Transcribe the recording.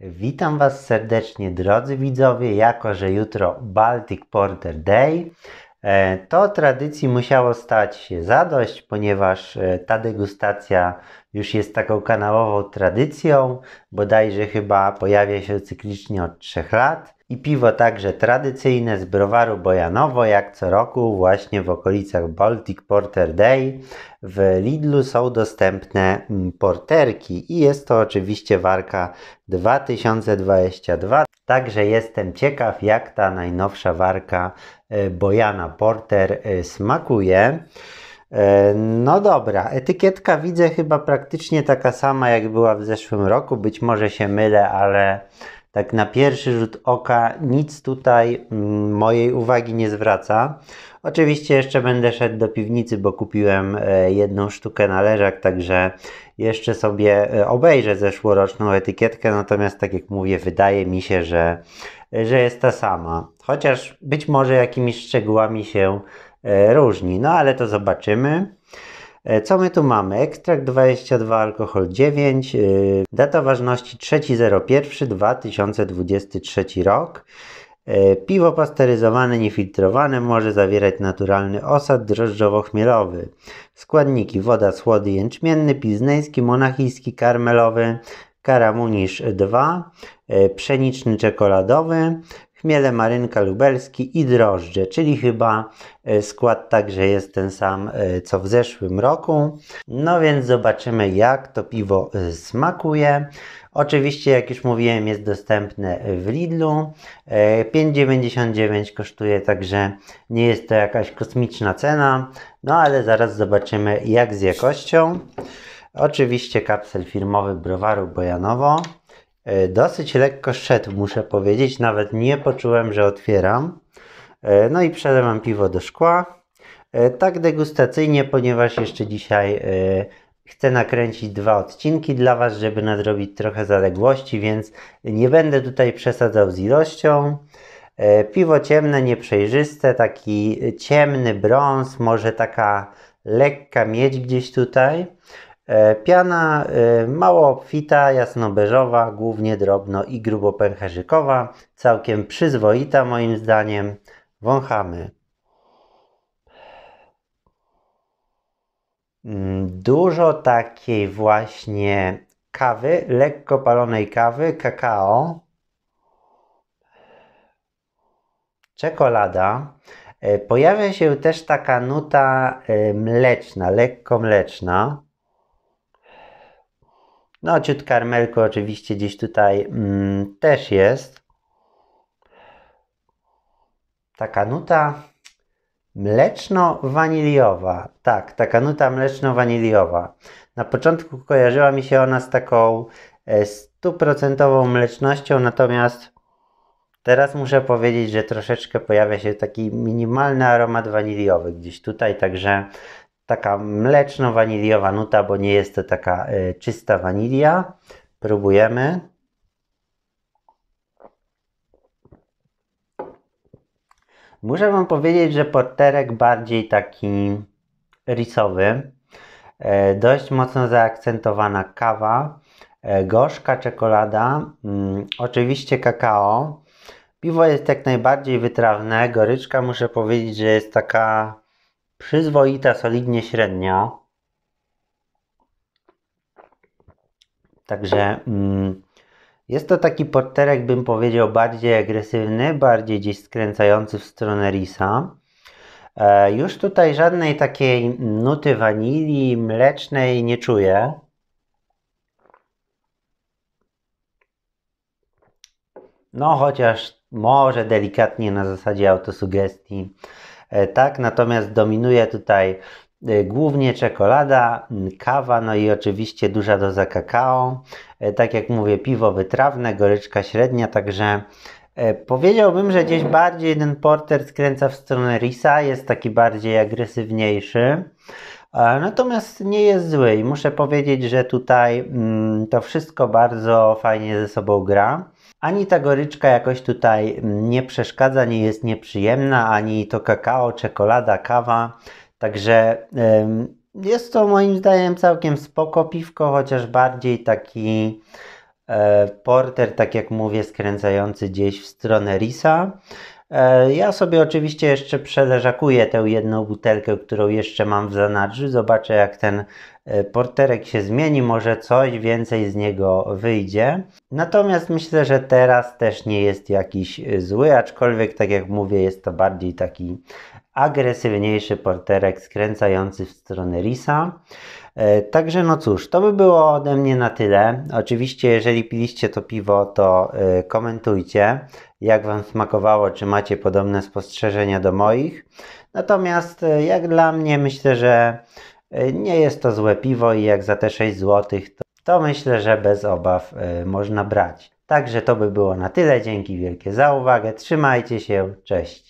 Witam Was serdecznie, drodzy widzowie. Jako, że jutro Baltic Porter Day, e, to tradycji musiało stać się zadość, ponieważ e, ta degustacja już jest taką kanałową tradycją, bodajże chyba pojawia się cyklicznie od 3 lat i piwo także tradycyjne z browaru Bojanowo, jak co roku właśnie w okolicach Baltic Porter Day w Lidlu są dostępne mm, porterki i jest to oczywiście warka 2022. Także jestem ciekaw jak ta najnowsza warka e, Bojana Porter e, smakuje. E, no dobra, etykietka widzę chyba praktycznie taka sama jak była w zeszłym roku, być może się mylę, ale tak na pierwszy rzut oka nic tutaj mm, mojej uwagi nie zwraca. Oczywiście jeszcze będę szedł do piwnicy, bo kupiłem e, jedną sztukę na leżak, także jeszcze sobie e, obejrzę zeszłoroczną etykietkę, natomiast tak jak mówię, wydaje mi się, że, e, że jest ta sama. Chociaż być może jakimiś szczegółami się różni, no ale to zobaczymy. E, co my tu mamy? Ekstrakt 22, alkohol 9, e, data ważności 3.01.2023 rok. E, piwo pasteryzowane, niefiltrowane może zawierać naturalny osad drożdżowo-chmielowy. Składniki woda, słody jęczmienny, pizneński, monachijski, karmelowy, karamunisz 2, pszeniczny czekoladowy, chmiele marynka lubelski i drożdże, czyli chyba e, skład także jest ten sam e, co w zeszłym roku. No więc zobaczymy jak to piwo e, smakuje. Oczywiście, jak już mówiłem, jest dostępne w Lidlu. 5,99 kosztuje, także nie jest to jakaś kosmiczna cena. No ale zaraz zobaczymy, jak z jakością. Oczywiście kapsel firmowy browaru Bojanowo. E, dosyć lekko szedł, muszę powiedzieć. Nawet nie poczułem, że otwieram. E, no i przelewam piwo do szkła. E, tak degustacyjnie, ponieważ jeszcze dzisiaj chcę nakręcić dwa odcinki dla Was, żeby nadrobić trochę zaległości, więc nie będę tutaj przesadzał z ilością. Piwo ciemne, nieprzejrzyste, taki ciemny brąz, może taka lekka miedź gdzieś tutaj. E, piana e, mało obfita, jasnobeżowa, głównie drobno i grubo pęcherzykowa, całkiem przyzwoita moim zdaniem. Wąchamy. Mm, dużo takiej właśnie kawy, lekko palonej kawy, kakao, czekolada. E, pojawia się też taka nuta mleczna, lekko mleczna. No, ciut karmelku oczywiście gdzieś tutaj mm, też jest. Taka nuta mleczno-waniliowa. Tak, taka nuta mleczno-waniliowa. Na początku kojarzyła mi się ona z taką e, stuprocentową mlecznością, natomiast teraz muszę powiedzieć, że troszeczkę pojawia się taki minimalny aromat waniliowy gdzieś tutaj, także taka mleczno-waniliowa nuta, bo nie jest to taka y, czysta wanilia. Próbujemy. Muszę Wam powiedzieć, że porterek bardziej taki rysowy. E, dość mocno zaakcentowana kawa, e, gorzka czekolada, mm, oczywiście kakao. Piwo jest jak najbardziej wytrawne. Goryczka muszę powiedzieć, że jest taka przyzwoita, solidnie średnia. Także mm, jest to taki porterek, bym powiedział, bardziej agresywny, bardziej gdzieś skręcający w stronę risa. E, już tutaj żadnej takiej nuty wanilii mlecznej nie czuję. No, chociaż może delikatnie na zasadzie autosugestii E, tak? Natomiast dominuje tutaj e, głównie czekolada, kawa, no i oczywiście duża doza kakao. E, tak jak mówię, piwo wytrawne, goryczka średnia, także powiedziałbym, że gdzieś bardziej ten porter skręca w stronę risa, jest taki bardziej agresywniejszy. E, natomiast nie jest zły i muszę powiedzieć, że tutaj mm, to wszystko bardzo fajnie ze sobą gra. Ani ta goryczka jakoś tutaj mm, nie przeszkadza, nie jest nieprzyjemna, ani to kakao, czekolada, kawa. Także ym, jest to moim zdaniem całkiem spoko piwko, chociaż bardziej taki e, porter, tak jak mówię, skręcający gdzieś w stronę Risa. E, ja sobie oczywiście jeszcze przeleżakuję tę jedną butelkę, którą jeszcze mam w zanadrzu. Zobaczę, jak ten e, porterek się zmieni, może coś więcej z niego wyjdzie. Natomiast myślę, że teraz też nie jest jakiś e, zły, aczkolwiek, tak jak mówię, jest to bardziej taki agresywniejszy porterek skręcający w stronę Risa. E, także no cóż, to by było ode mnie na tyle. Oczywiście, jeżeli piliście to piwo, to e, komentujcie, jak Wam smakowało, czy macie podobne spostrzeżenia do moich. Natomiast e, jak dla mnie, myślę, że nie jest to złe piwo i jak za te 6 zł, to, to myślę, że bez obaw można brać. Także to by było na tyle. Dzięki wielkie za uwagę. Trzymajcie się. Cześć.